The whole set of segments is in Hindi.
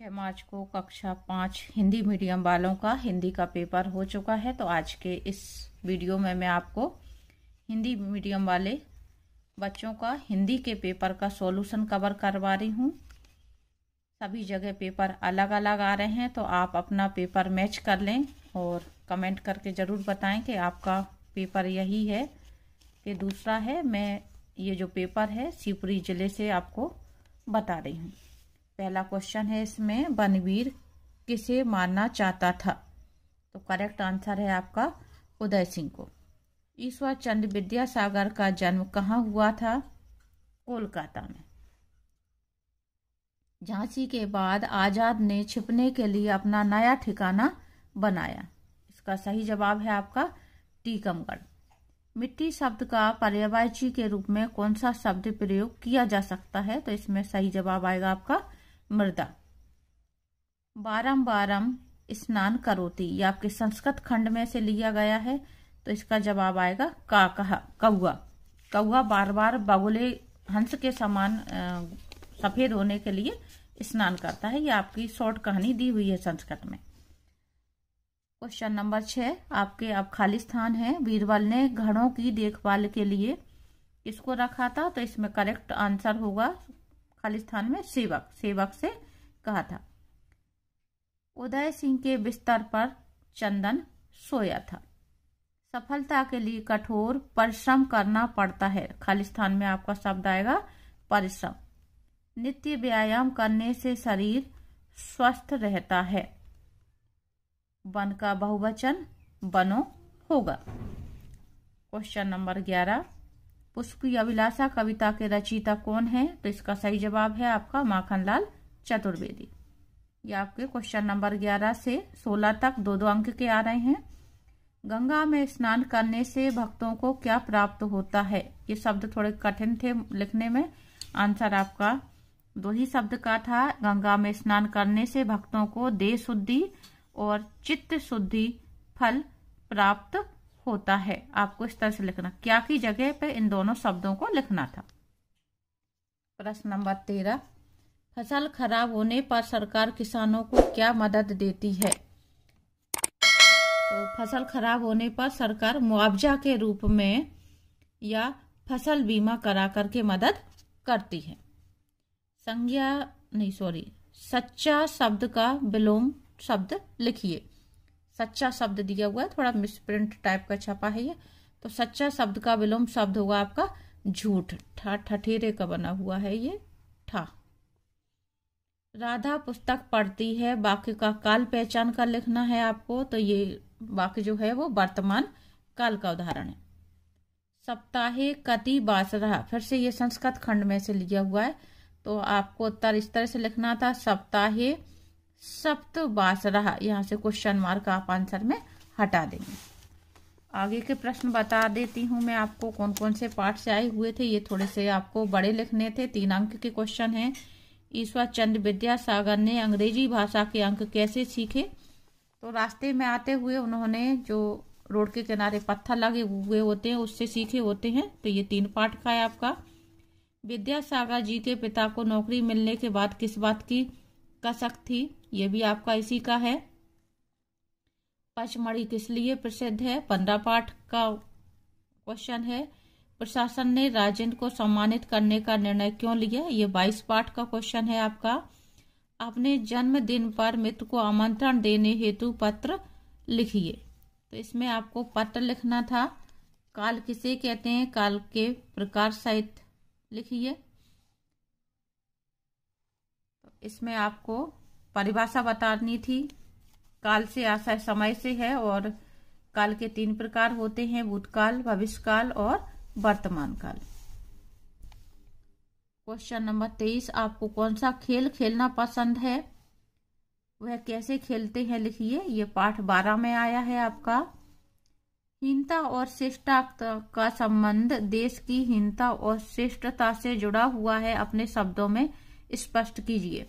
छः मार्च को कक्षा पाँच हिंदी मीडियम वालों का हिंदी का पेपर हो चुका है तो आज के इस वीडियो में मैं आपको हिंदी मीडियम वाले बच्चों का हिंदी के पेपर का सॉल्यूशन कवर करवा रही हूँ सभी जगह पेपर अलग अलग आ रहे हैं तो आप अपना पेपर मैच कर लें और कमेंट करके ज़रूर बताएं कि आपका पेपर यही है कि दूसरा है मैं ये जो पेपर है शिवपुरी ज़िले से आपको बता रही हूँ पहला क्वेश्चन है इसमें बनवीर किसे मारना चाहता था तो करेक्ट आंसर है आपका उदय सिंह को ईश्वर चंद्र विद्यासागर का जन्म कहाँ हुआ था कोलकाता में झांसी के बाद आजाद ने छिपने के लिए अपना नया ठिकाना बनाया इसका सही जवाब है आपका टीकमगढ़ मिट्टी शब्द का पर्यावाची के रूप में कौन सा शब्द प्रयोग किया जा सकता है तो इसमें सही जवाब आएगा आपका मृदा बारम बारम स्नान करोती ये आपके संस्कृत खंड में से लिया गया है तो इसका जवाब आएगा का कहा कौआ कौआ बार बार बगुले हंस के समान सफेद होने के लिए स्नान करता है ये आपकी शॉर्ट कहानी दी हुई है संस्कृत में क्वेश्चन नंबर छ आपके अब खाली स्थान है बीरबल ने घड़ों की देखभाल के लिए इसको रखा था तो इसमें करेक्ट आंसर होगा खालिस्तान में सेवक सेवक से कहा था उदय सिंह के बिस्तर पर चंदन सोया था सफलता के लिए कठोर परिश्रम करना पड़ता है खालिस्तान में आपका शब्द आएगा परिश्रम नित्य व्यायाम करने से शरीर स्वस्थ रहता है वन का बहुवचन बनो होगा क्वेश्चन नंबर ग्यारह पुष्प की अभिलाषा कविता के रचयिता कौन है तो इसका सही जवाब है आपका माखनलाल चतुर्वेदी ये आपके क्वेश्चन नंबर 11 से 16 तक दो दो अंक के आ रहे हैं गंगा में स्नान करने से भक्तों को क्या प्राप्त होता है ये शब्द थोड़े कठिन थे लिखने में आंसर आपका दो ही शब्द का था गंगा में स्नान करने से भक्तों को देह शुद्धि और चित्त शुद्धि फल प्राप्त होता है आपको इस तरह से लिखना क्या की जगह पे इन दोनों शब्दों को लिखना था प्रश्न नंबर तेरह फसल खराब होने पर सरकार किसानों को क्या मदद देती है तो फसल खराब होने पर सरकार मुआवजा के रूप में या फसल बीमा करा करके मदद करती है संज्ञा नहीं सॉरी सच्चा शब्द का विलोम शब्द लिखिए सच्चा शब्द दिया हुआ है थोड़ा मिसप्रिंट टाइप का छपा है ये तो सच्चा शब्द का विलोम शब्द होगा आपका झूठ ठा ठठेरे का बना हुआ है ये ठा राधा पुस्तक पढ़ती है वाक्य का काल पहचान का लिखना है आपको तो ये वाक्य जो है वो वर्तमान काल का उदाहरण है सप्ताहे कति बासरा फिर से ये संस्कृत खंड में से लिया हुआ है तो आपको उत्तर इस तरह से लिखना था सप्ताहे सब तो बास रहा यहाँ से क्वेश्चन मार्क आप आंसर में हटा देंगे आगे के प्रश्न बता देती हूँ मैं आपको कौन कौन से पार्ट से आए हुए थे ये थोड़े से आपको बड़े लिखने थे तीन अंक के क्वेश्चन हैं ईश्वर चंद्र विद्यासागर ने अंग्रेजी भाषा के अंक कैसे सीखे तो रास्ते में आते हुए उन्होंने जो रोड के किनारे पत्थर लगे हुए होते हैं उससे सीखे होते हैं तो ये तीन पार्ट का है आपका विद्यासागर जी के पिता को नौकरी मिलने के बाद किस बात की का शक थी ये भी आपका इसी का है पचमढ़ी किस लिए प्रसिद्ध है पंद्रह पाठ का क्वेश्चन है प्रशासन ने राजेंद्र को सम्मानित करने का निर्णय क्यों लिया ये बाईस पाठ का क्वेश्चन है आपका अपने जन्मदिन पर मित्र को आमंत्रण देने हेतु पत्र लिखिए तो इसमें आपको पत्र लिखना था काल किसे कहते हैं काल के प्रकार सहित लिखिए इसमें आपको परिभाषा बतानी थी काल से आशा समय से है और काल के तीन प्रकार होते हैं भूतकाल भविष्यकाल और वर्तमान काल क्वेश्चन नंबर तेईस आपको कौन सा खेल खेलना पसंद है वह कैसे खेलते हैं लिखिए ये पाठ बारह में आया है आपका हीनता और श्रेष्ठता का संबंध देश की हीनता और श्रेष्ठता से जुड़ा हुआ है अपने शब्दों में स्पष्ट कीजिए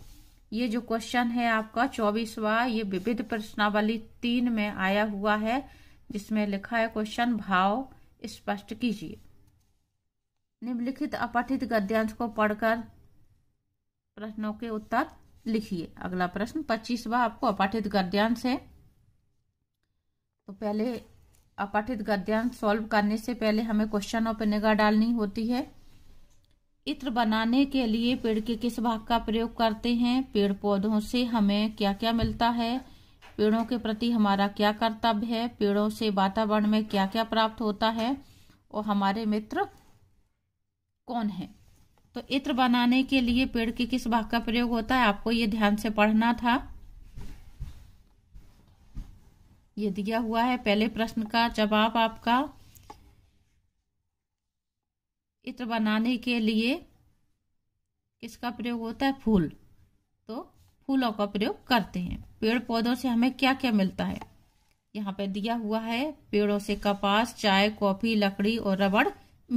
ये जो क्वेश्चन है आपका चौबीसवा ये विविध प्रश्नावली तीन में आया हुआ है जिसमें लिखा है क्वेश्चन भाव स्पष्ट कीजिए निम्नलिखित अपठित गद्यांश को पढ़कर प्रश्नों के उत्तर लिखिए अगला प्रश्न पच्चीसवा आपको अपठित गद्यांश है तो पहले अपठित गद्यांश सॉल्व करने से पहले हमें क्वेश्चनों पर निगाह डालनी होती है इत्र बनाने के लिए पेड़ के किस भाग का प्रयोग करते हैं पेड़ पौधों से हमें क्या क्या मिलता है पेड़ों के प्रति हमारा क्या कर्तव्य है पेड़ों से वातावरण में क्या क्या प्राप्त होता है और हमारे मित्र कौन है तो इत्र बनाने के लिए पेड़ के किस भाग का प्रयोग होता है आपको ये ध्यान से पढ़ना था ये दिया हुआ है पहले प्रश्न का जवाब आपका इत्र बनाने के लिए किसका प्रयोग होता है फूल तो फूलों का प्रयोग करते हैं पेड़ पौधों से हमें क्या क्या मिलता है यहाँ पे दिया हुआ है पेड़ों से कपास चाय कॉफी लकड़ी और रबड़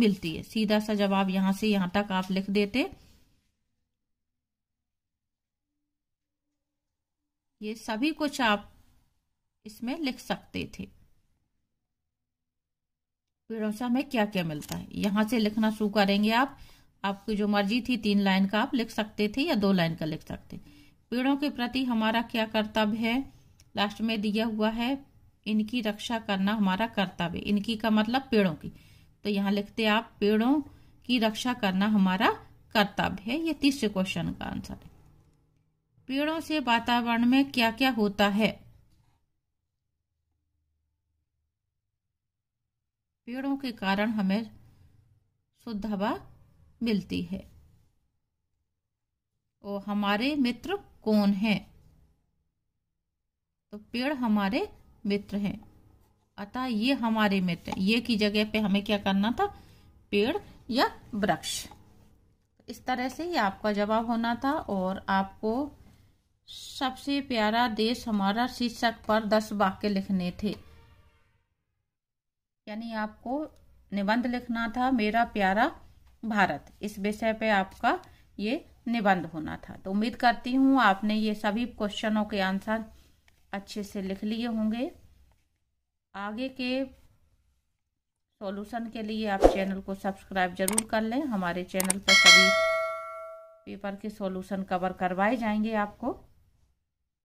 मिलती है सीधा सा जवाब यहाँ से यहाँ तक आप लिख देते ये सभी कुछ आप इसमें लिख सकते थे पीड़ोसा में क्या क्या मिलता है यहाँ से लिखना शुरू करेंगे आप आपकी जो मर्जी थी तीन लाइन का आप लिख सकते थे या दो लाइन का लिख सकते पेड़ों के प्रति हमारा क्या कर्तव्य है लास्ट में दिया हुआ है इनकी रक्षा करना हमारा कर्तव्य इनकी का मतलब पेड़ों की तो यहाँ लिखते आप पेड़ों की रक्षा करना हमारा कर्तव्य है ये तीसरे क्वेश्चन का आंसर है पेड़ों से वातावरण में क्या क्या होता है पेड़ों के कारण हमें शुद्ध हवा मिलती है और हमारे मित्र कौन हैं तो पेड़ हमारे मित्र हैं अतः ये हमारे मित्र ये की जगह पे हमें क्या करना था पेड़ या वृक्ष इस तरह से ये आपका जवाब होना था और आपको सबसे प्यारा देश हमारा शीर्षक पर दस वाक्य लिखने थे यानी आपको निबंध लिखना था मेरा प्यारा भारत इस विषय पे आपका ये निबंध होना था तो उम्मीद करती हूँ आपने ये सभी क्वेश्चनों के आंसर अच्छे से लिख लिए होंगे आगे के सॉल्यूशन के लिए आप चैनल को सब्सक्राइब जरूर कर लें हमारे चैनल पर सभी पेपर के सॉल्यूशन कवर करवाए जाएंगे आपको